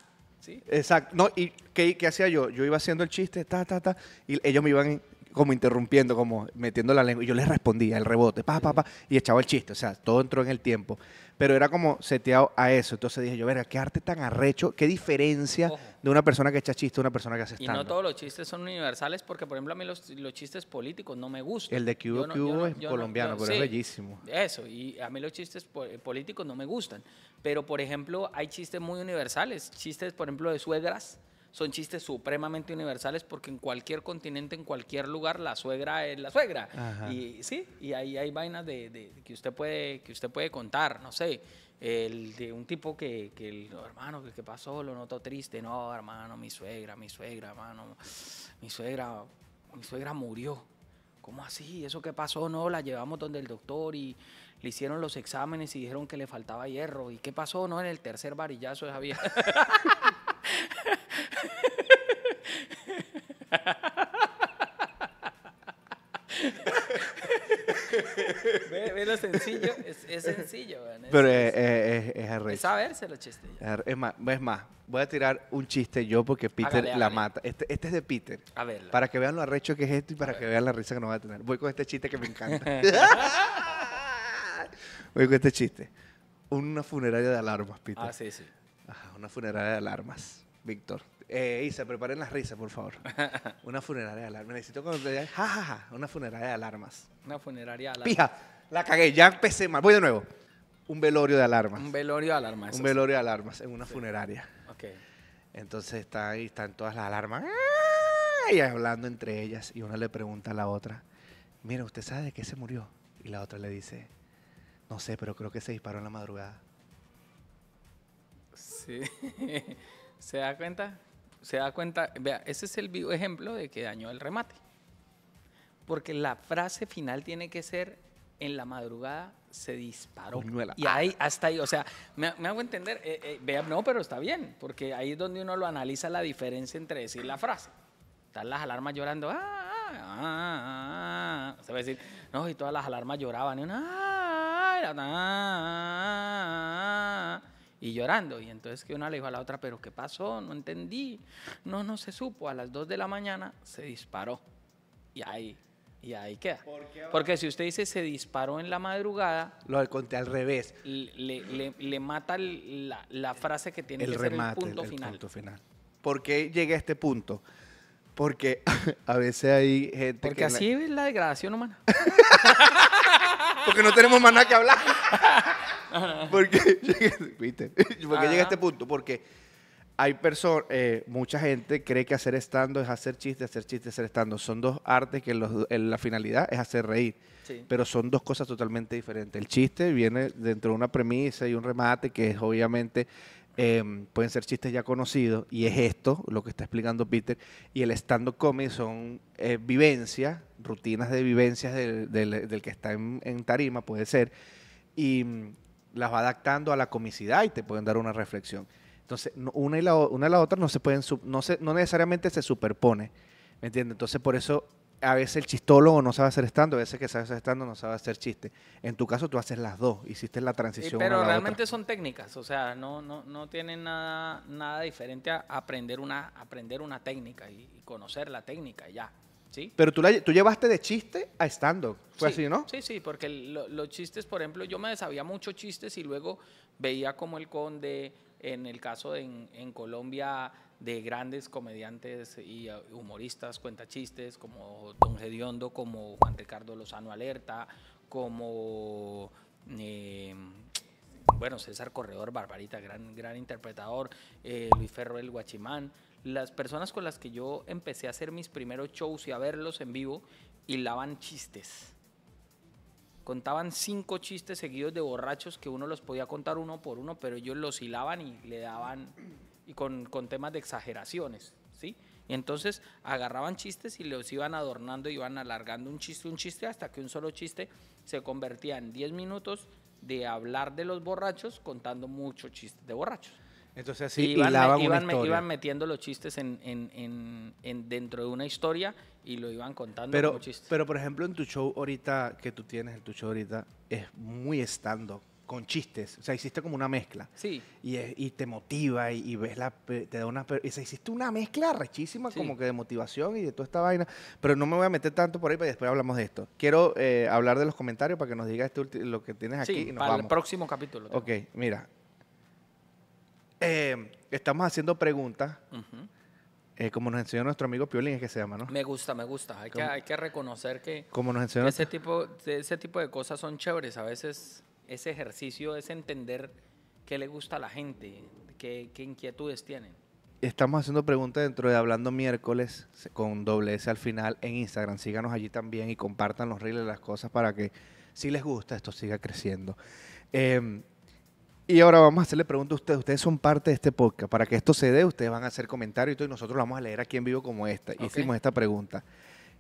¿Sí? Exacto. No, ¿Y qué, qué hacía yo? Yo iba haciendo el chiste, ta, ta, ta, y ellos me iban como interrumpiendo, como metiendo la lengua. Y yo les respondía el rebote, pa, pa, pa, y echaba el chiste. O sea, todo entró en el tiempo. Pero era como seteado a eso. Entonces dije yo, verga, qué arte tan arrecho, qué diferencia de una persona que echa chiste a una persona que hace stand Y no todos los chistes son universales, porque por ejemplo a mí los, los chistes políticos no me gustan. El de Cubo es colombiano, pero es bellísimo. Eso, y a mí los chistes eh, políticos no me gustan. Pero por ejemplo, hay chistes muy universales. Chistes, por ejemplo, de suegras son chistes supremamente universales porque en cualquier continente, en cualquier lugar, la suegra es la suegra. Y sí, y ahí hay vainas de, que, usted puede, que usted puede contar, no sé. El de un tipo que, el hermano, que pasó, lo notó triste. No, hermano, mi suegra, mi suegra, hermano, mi suegra, mi suegra murió. ¿Cómo así? ¿Eso qué pasó? No, la llevamos donde el doctor y le hicieron los exámenes y dijeron que le faltaba hierro. ¿Y qué pasó? No, en el tercer varillazo de Javier. ve, lo sencillo, es, sencillo. Pero eh, eh, eh, es, arrecho. Es saberse los chistes. Es más, voy a tirar un chiste yo porque Peter la mata. Este, este, es de Peter. Para que vean lo arrecho que es esto y para que vean la risa que nos va a tener. Voy con este chiste que me encanta. voy con este chiste. Una funeraria de alarmas, Peter. Ah, sí, sí. una funeraria de alarmas, Víctor. Eh, Isa, preparen las risas, por favor. Una funeraria de alarmas. Necesito cuando te digan, jajaja, una funeraria de alarmas. Una funeraria de alarmas. Pija, la cagué, ya empecé mal. Voy de nuevo. Un velorio de alarmas. Un velorio de alarmas. Un velorio de alarmas en una funeraria. Ok. Entonces está ahí, están todas las alarmas. Y hablando entre ellas. Y una le pregunta a la otra, mira, ¿usted sabe de qué se murió? Y la otra le dice, no sé, pero creo que se disparó en la madrugada. Sí. ¿Se da cuenta? se da cuenta, vea, ese es el vivo ejemplo de que dañó el remate. Porque la frase final tiene que ser, en la madrugada se disparó. Y ahí, hasta ahí, o sea, me, hago entender, vea, no, pero está bien, porque ahí es donde uno lo analiza la diferencia entre decir la frase. Están las alarmas llorando, ah, ah, ah, ah. Se va a decir, no, y todas las alarmas lloraban, y una, ah, ah, ah, ah y llorando. Y entonces que una le dijo a la otra, pero ¿qué pasó? No entendí. No, no se supo. A las 2 de la mañana se disparó. Y ahí, y ahí queda. Porque si usted dice se disparó en la madrugada... Lo conté al revés. Le, mata la, frase que tiene el que ser el punto final. El final. ¿Por qué llegué a este punto? Porque a veces hay gente Porque que... Porque así es la degradación humana. Porque no tenemos más nada que hablar. ¿Por qué, llega a este punto? Porque hay personas, eh, mucha gente cree que hacer estando es hacer chiste, hacer chiste, hacer estando. Son dos artes que la finalidad es hacer reír. Pero son dos cosas totalmente diferentes. El chiste viene dentro de una premisa y un remate que es obviamente em, pueden ser chistes ya conocidos, y es esto lo que está explicando Peter, y el stand-up comedy son eh, vivencias, rutinas de vivencias del, que está en, tarima, puede ser, y mm, las va adaptando a la comicidad y te pueden dar una reflexión. Entonces, una y la, una otra no se pueden, no, se, no necesariamente se superpone, ¿me entiendes? Entonces, por eso a veces el chistólogo no sabe hacer estando, a veces que sabe hacer estando no sabe hacer chiste. En tu caso, tú haces las dos, hiciste la transición. pero realmente son técnicas, o sea, no, no, tienen nada, nada diferente a aprender una, aprender una técnica y, y conocer la técnica y ya. Pero tú, llevaste de chiste a stand-up. Fue así, ¿no? Sí, sí, porque los chistes, por ejemplo, yo me sabía muchos chistes y luego veía como el conde, en el caso en, Colombia, de grandes comediantes y eh, humoristas, cuenta chistes como Don Gediondo, como Juan Ricardo Lozano Alerta, como... Em, bueno, César Corredor, Barbarita, gran, gran interpretador, eh, Luis Ferro el Guachimán, las personas con las que yo empecé a hacer mis primeros shows y a verlos en vivo, hilaban chistes. Contaban cinco chistes seguidos de borrachos que uno los podía contar uno por uno, pero ellos los hilaban y le daban, y con, con temas de exageraciones, ¿sí? Y entonces agarraban chistes y los iban adornando, iban alargando un chiste, un chiste, hasta que un solo chiste se convertía en 10 minutos de hablar de los borrachos contando muchos chistes de borrachos. Entonces así iban, iban, metiendo los chistes en, en, dentro de una historia y lo iban contando pero, chistes. Pero por ejemplo en tu show ahorita que tú tienes, en tu show ahorita, es muy estando con chistes. O sea, hiciste como una mezcla. Sí. Y, te motiva y, ves la. Te da una. O sea, hiciste una mezcla rechísima, como que de motivación y de toda esta vaina. Pero no me voy a meter tanto por ahí, pero pues, después hablamos de esto. Quiero eh, hablar de los comentarios para que nos digas este lo que tienes aquí. para el próximo capítulo. Ok, mira. Em, estamos haciendo preguntas. Eh, como nos enseñó nuestro amigo Piolín, es que se llama, ¿no? Me gusta, me gusta. Hay, que, hay que, reconocer que, ese, tipo, ese tipo de cosas son chéveres. A veces ese ejercicio es entender qué le gusta a la gente, qué, inquietudes tienen. Estamos haciendo preguntas dentro de Hablando Miércoles con doble S al final en Instagram. Síganos allí también y compartan los reels de las cosas para que si les gusta esto siga creciendo. Em, y ahora vamos a hacerle pregunta a ustedes. Ustedes son parte de este podcast. Para que esto se dé, ustedes van a hacer comentarios y nosotros lo vamos a leer aquí en vivo como esta. Y Hicimos esta pregunta.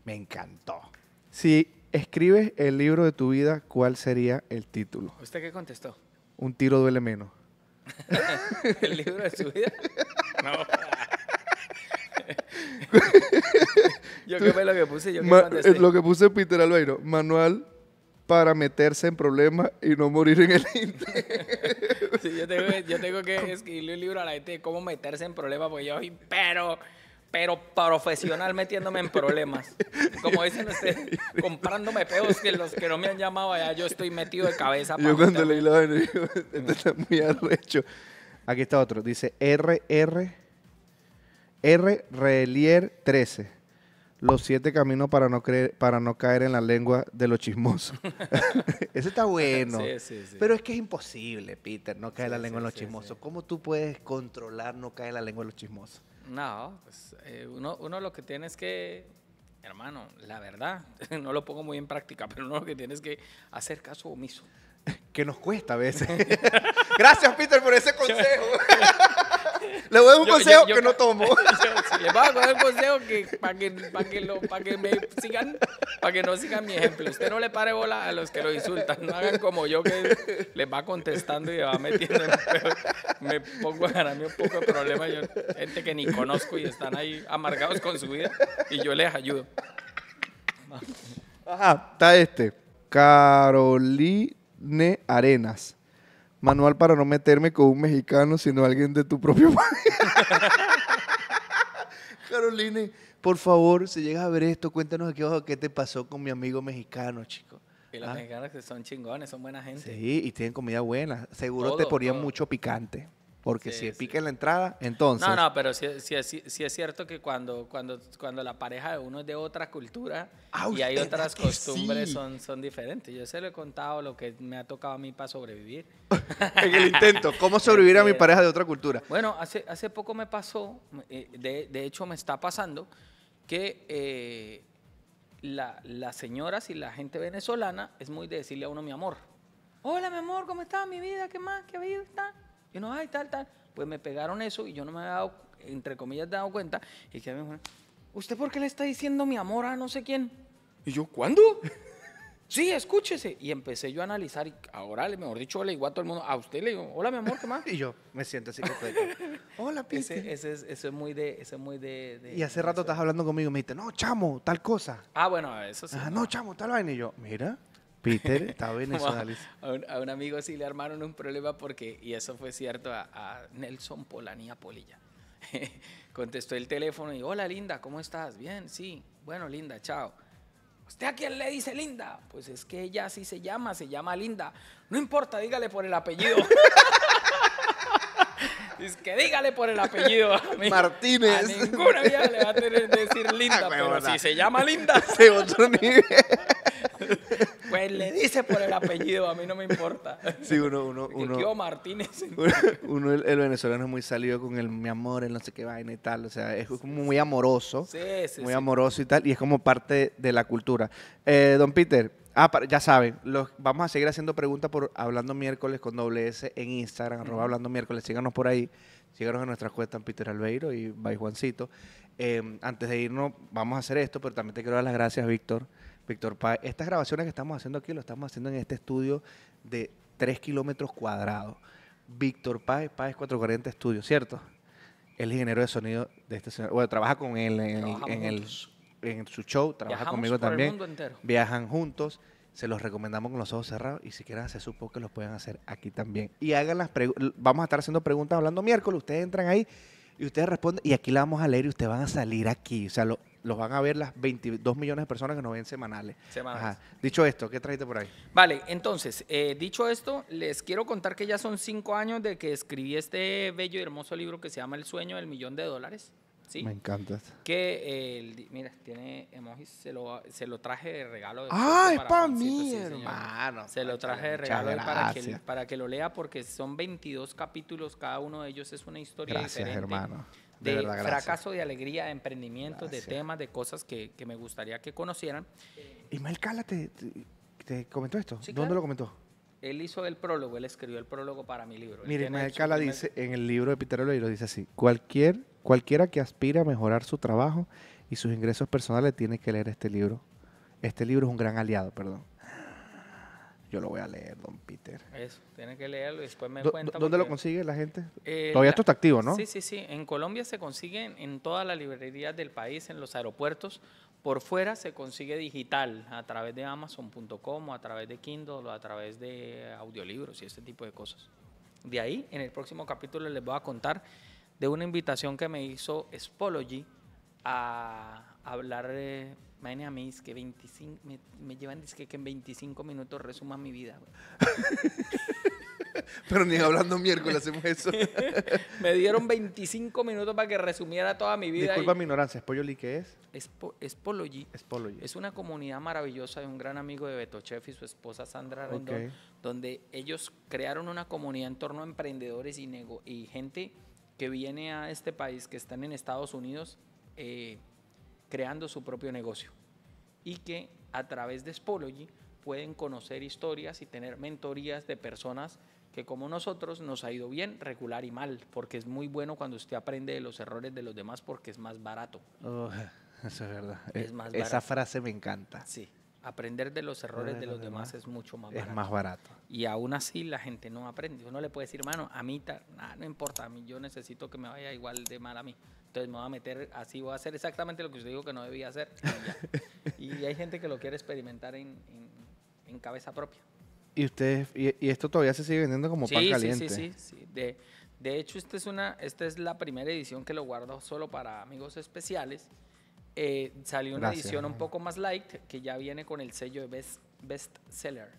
Me encantó. Si escribes el libro de tu vida, ¿cuál sería el título? ¿Usted qué contestó? Un tiro duele menos. ¿El libro de su vida? No. yo qué fue lo que puse, yo eh, Lo que puse Peter Albeiro, manual para meterse en problemas y no morir en el intento. yo, tengo, yo tengo que escribirle un libro a la gente de cómo meterse en problemas, porque yo pero pero profesional metiéndome en problemas. Como dicen ustedes, comprándome peos que los que no me han llamado allá, yo estoy metido de cabeza. Yo cuando leí lo esto está muy arrecho. Aquí está otro, dice RR, R Relier 13 los siete caminos para no, creer, para no caer en la lengua de los chismosos. Eso está bueno. Pero es que es imposible, Peter, no caer la lengua de los chismosos. ¿Cómo tú puedes controlar no caer la lengua de los chismosos? No, pues, eh, uno, lo que tienes que, hermano, la verdad, no lo pongo muy en práctica, pero uno lo que tienes que hacer caso omiso. que nos cuesta a veces. Gracias, Peter, por ese consejo. Le voy a dar un consejo que no tomo. Le voy a dar un consejo que, para, que, me no sigan mi ejemplo. Usted no le pare bola a los que lo insultan. No hagan como yo que les va contestando y va metiendo en Me pongo a ganarme un poco de problema. gente que ni conozco y están ahí amargados con su vida y yo les ayudo. Ajá, está este. Caroline Arenas. Manual para no meterme con un mexicano, sino alguien de tu propio país. Caroline, por favor, si llegas a ver esto, cuéntanos aquí abajo qué te pasó con mi amigo mexicano, chico. Y los ah. mexicanos que son chingones, son buena gente. Sí, y tienen comida buena. Seguro te ponían mucho picante. Porque si pique en la entrada, entonces... No, no, pero sí, es cierto que cuando, cuando, cuando la pareja de uno es de otra cultura ah, y hay otras costumbres son, son diferentes. Yo se lo he contado lo que me ha tocado a mí para sobrevivir. en el intento, ¿cómo sobrevivir a mi este, pareja de otra cultura? Bueno, hace, hace poco me pasó, eh, de, hecho me está pasando, que eh, las señoras y la gente venezolana es muy de decirle a uno mi amor. Hola, mi amor, ¿cómo estás? Mi vida, ¿qué más? ¿Qué vida está? Y no, ay, tal, tal. Pues me pegaron eso y yo no me había dado, entre comillas, dado cuenta. Y que me ¿usted por qué le está diciendo mi amor a no sé quién? Y yo, ¿cuándo? sí, escúchese. Y empecé yo a analizar y ahora, mejor dicho, le digo a todo el mundo, a usted le digo, hola, mi amor, ¿qué más? y yo, me siento así. hola, piste. Ese, es, es, muy de... Ese es muy de, y hace rato estás hablando conmigo y me dices, no, chamo, tal cosa. Ah, bueno, eso sí. no, chamo, tal vaina. Y yo, mira... Peter está a, un, amigo sí le armaron un problema porque, y eso fue cierto, a, Nelson Polanía Polilla. Contestó el teléfono y, hola Linda, ¿cómo estás? Bien, sí. Bueno, Linda, chao. ¿Usted a quién le dice Linda? Pues es que ella sí se llama, se llama Linda. No importa, dígale por el apellido. es que dígale por el apellido. Martínez. A ninguna le va a tener que decir Linda, pero si se llama Linda. Se otro él le dice por el apellido, a mí no me importa. Sí, uno, uno, uno. Martínez. Uno, el, venezolano es muy salido con el mi amor, el no sé qué vaina y tal. O sea, es como muy amoroso. Sí, sí. Muy amoroso y tal. Y es como parte de la cultura. Eh, don Peter, ah, ya saben, vamos a seguir haciendo preguntas por Hablando Miércoles con doble S en Instagram, arroba Hablando Miércoles, síganos por ahí, síganos en nuestras cuentas Peter Albeiro y by Juancito. Eh, antes de irnos, vamos a hacer esto, pero también te quiero dar las gracias, Víctor. Víctor Páez, estas grabaciones que estamos haciendo aquí lo estamos haciendo en este estudio de 3 kilómetros cuadrados. Víctor Páez, Páez 440 Estudio, ¿cierto? El ingeniero de sonido de este señor. Bueno, trabaja con él en, su show, trabaja conmigo también. Viajan juntos se los recomendamos con los ojos cerrados y si quieren hacer su que los pueden hacer aquí también. Y hagan las preguntas, vamos a estar haciendo preguntas hablando miércoles, ustedes entran ahí y ustedes responden y aquí la vamos a leer y ustedes van a salir aquí. O sea, lo los van a ver las 22 millones de personas que nos ven semanales. Dicho esto, ¿qué trajiste por ahí? Vale, entonces, eh, dicho esto, les quiero contar que ya son cinco años de que escribí este bello y hermoso libro que se llama El sueño del millón de dólares. ¿sí? Me encanta. Que, el, mira, tiene emojis, se lo, traje de regalo. ¡Ah, es para mí, hermano! Se lo traje de regalo para que, para que lo lea porque son 22 capítulos, cada uno de ellos es una historia diferente. Gracias, hermano de, fracaso, de alegría, de emprendimientos, de temas, de cosas que, me gustaría que conocieran. Ismael Cala te, comentó esto. ¿Dónde lo comentó? Él hizo el prólogo, él escribió el prólogo para mi libro. Mire, Ismael Cala dice en el libro de y lo dice así, cualquier, cualquiera que aspire a mejorar su trabajo y sus ingresos personales tiene que leer este libro. Este libro es un gran aliado, perdón. Yo lo voy a leer, don Peter. Eso, tiene que leerlo y después me cuenta. ¿Dónde lo consigue la gente? Eh, Todavía esto está activo, ¿no? Sí, sí, sí. En Colombia se consigue en todas las librerías del país, en los aeropuertos. Por fuera se consigue digital a través de Amazon.com, a través de Kindle, a través de audiolibros y este tipo de cosas. De ahí, en el próximo capítulo les voy a contar de una invitación que me hizo Spology a, hablar, de... que 25, me, llevan, es que, que en 25 minutos resuma mi vida, Pero ni hablando miércoles hacemos eso. me dieron 25 minutos para que resumiera toda mi vida. Disculpa mi ignorancia, qué es? Espo Es una comunidad maravillosa de un gran amigo de beto chef y su esposa Sandra Rendón, donde ellos crearon una comunidad en torno a emprendedores y, gente que viene a este país, que están en Estados Unidos, eh, creando su propio negocio y que a través de Spology pueden conocer historias y tener mentorías de personas que como nosotros nos ha ido bien, regular y mal, porque es muy bueno cuando usted aprende de los errores de los demás porque es más barato. Oh, eh, esa frase me encanta. Sí, aprender de los errores de, los, demás, es mucho más barato. Es más barato. Y aún así la gente no aprende. Uno le puede decir, hermano, a mí ah, no importa, a mí yo necesito que me vaya igual de mal a mí. Entonces me voy a meter así, voy a hacer exactamente lo que usted dijo que no debía hacer. Y, hay gente que lo quiere experimentar en, en, cabeza propia. ¿Y, ustedes y, esto todavía se sigue vendiendo como pan caliente? Sí, sí, sí. sí. De, de, hecho, esta es, una, esta es la primera edición que lo guardo solo para amigos especiales. Eh, salió una edición un poco más light que ya viene con el sello de best, best seller.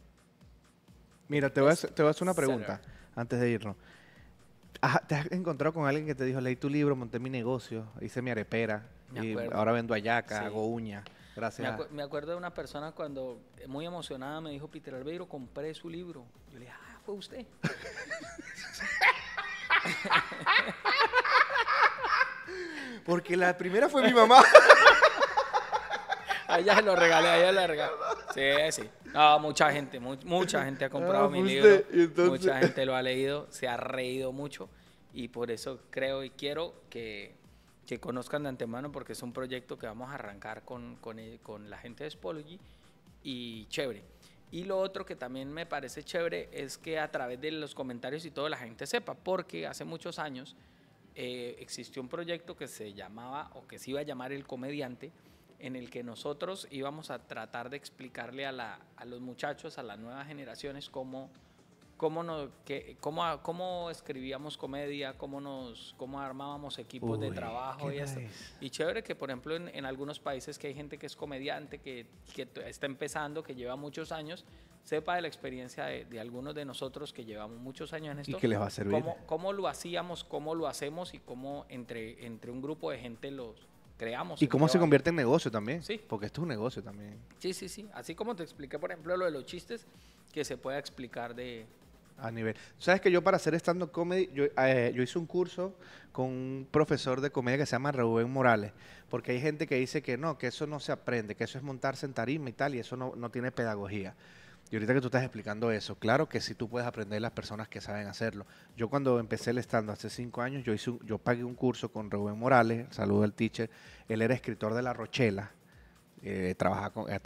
Mira, te, voy a, te vas hacer una pregunta antes de irnos. ¿Te has encontrado con alguien que te dijo, leí tu libro, monté mi negocio, hice mi arepera, y ahora vendo ayaca, hago uña? Gracias. Me, acuerdo de una persona cuando, eh, muy emocionada, me dijo, Peter Albeiro, compré su libro. Yo le dije, ah, fue usted. Porque la primera fue mi mamá. allá se lo regalé, allá la regalé. Sí, sí. No, mucha gente, mucha gente ha comprado ah, mi libro. Mucha gente lo ha leído, se ha reído mucho y por eso creo y quiero que, conozcan de antemano porque es un proyecto que vamos a arrancar e, con, la gente de Spology y chévere. Y lo otro que también me parece chévere es que a través de los comentarios y todo la gente sepa, porque hace muchos años eh, existió un proyecto que se llamaba o que se iba a llamar El Comediante, en el que nosotros íbamos a tratar de explicarle a, la, a los muchachos, a las nuevas generaciones, cómo, cómo, no qué, cómo, cómo escribíamos comedia, cómo, nos, cómo armábamos equipos de trabajo y Y chévere que, por ejemplo, en, en, algunos países que hay gente que es comediante, que, que está empezando, que lleva muchos años, sepa de la experiencia de, de, algunos de nosotros que llevamos muchos años en esto. ¿Y que les va a servir? Cómo, cómo lo hacíamos, cómo lo hacemos y cómo entre, entre un grupo de gente los creamos. ¿Y cómo se convierte en negocio también? Sí. Porque esto es un negocio también. Sí, sí, sí. Así como te expliqué, por ejemplo, lo de los chistes, que se puede explicar de... A nivel. ¿Sabes que yo para hacer stand-up comedy, eh, yo, hice un curso con un profesor de comedia que se llama Rubén Morales, porque hay gente que dice que no, que eso no se aprende, que eso es montarse en tarima y tal, y eso no, no tiene pedagogía. Y ahorita que tú estás explicando eso, claro que sí tú puedes aprender las personas que saben hacerlo. Yo cuando empecé el estando hace cinco años, yo, pagué un curso con Rubén Morales, saludo al teacher, él era escritor de La Rochela, eh, trabaja, con, eh,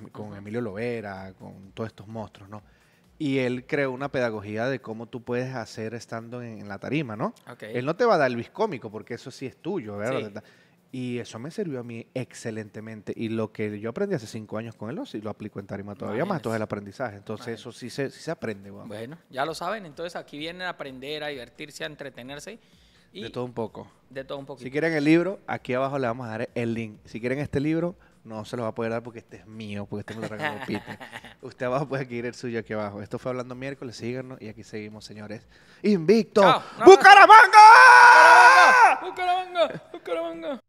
em-, Emilio Lovera, con todos estos monstruos, ¿no? Y él creó una pedagogía de cómo tú puedes hacer estando en, la tarima, ¿no? Él no te va a dar el viscómico, porque eso sí es tuyo, ¿verdad? Y eso me sirvió a mí excelentemente. Y lo que yo aprendí hace cinco años con él, si lo aplico en tarima todavía más, todo el aprendizaje. Entonces eso sí se, se aprende. Bueno. bueno, ya lo saben. Entonces aquí vienen a aprender, a divertirse, a entretenerse. Y de todo un poco. De todo un poco. Si quieren el libro, aquí abajo le vamos a dar el link. Si quieren este libro, no se lo va a poder dar porque este es mío, porque este me lo regaló pita Usted abajo puede adquirir el suyo aquí abajo. Esto fue Hablando Miércoles, síganos y aquí seguimos, señores. ¡Invicto! ¡Bucaramanga! ¡Bucaramanga! ¡Bucaramanga!